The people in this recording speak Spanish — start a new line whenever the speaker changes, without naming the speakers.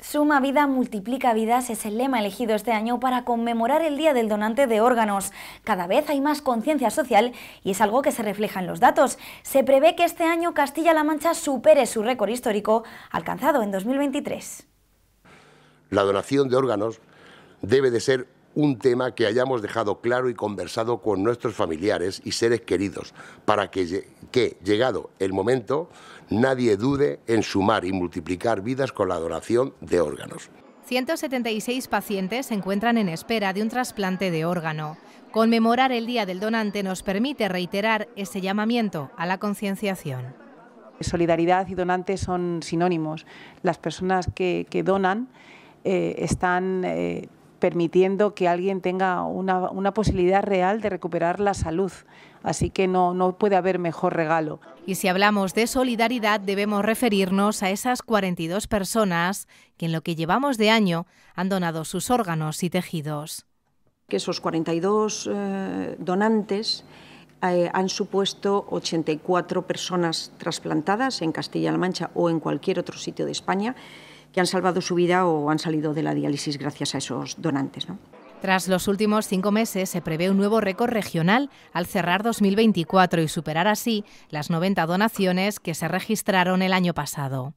Suma vida, multiplica vidas es el lema elegido este año para conmemorar el Día del Donante de Órganos. Cada vez hay más conciencia social y es algo que se refleja en los datos. Se prevé que este año Castilla-La Mancha supere su récord histórico alcanzado en 2023.
La donación de órganos debe de ser un tema que hayamos dejado claro y conversado con nuestros familiares y seres queridos para que que, llegado el momento, nadie dude en sumar y multiplicar vidas con la donación de órganos.
176 pacientes se encuentran en espera de un trasplante de órgano. Conmemorar el Día del Donante nos permite reiterar ese llamamiento a la concienciación.
Solidaridad y donante son sinónimos. Las personas que, donan eh, están eh, permitiendo que alguien tenga una, posibilidad real de recuperar la salud. Así que no, puede haber mejor regalo. Y si hablamos de solidaridad, debemos referirnos a esas 42 personas
que en lo que llevamos de año han donado sus órganos y tejidos.
Que esos 42 eh, donantes eh, han supuesto 84 personas trasplantadas en Castilla-La Mancha o en cualquier otro sitio de España que han salvado su vida o han salido de la diálisis gracias a esos donantes.
Tras los últimos cinco meses, se prevé un nuevo récord regional al cerrar 2024 y superar así las 90 donaciones que se registraron el año pasado.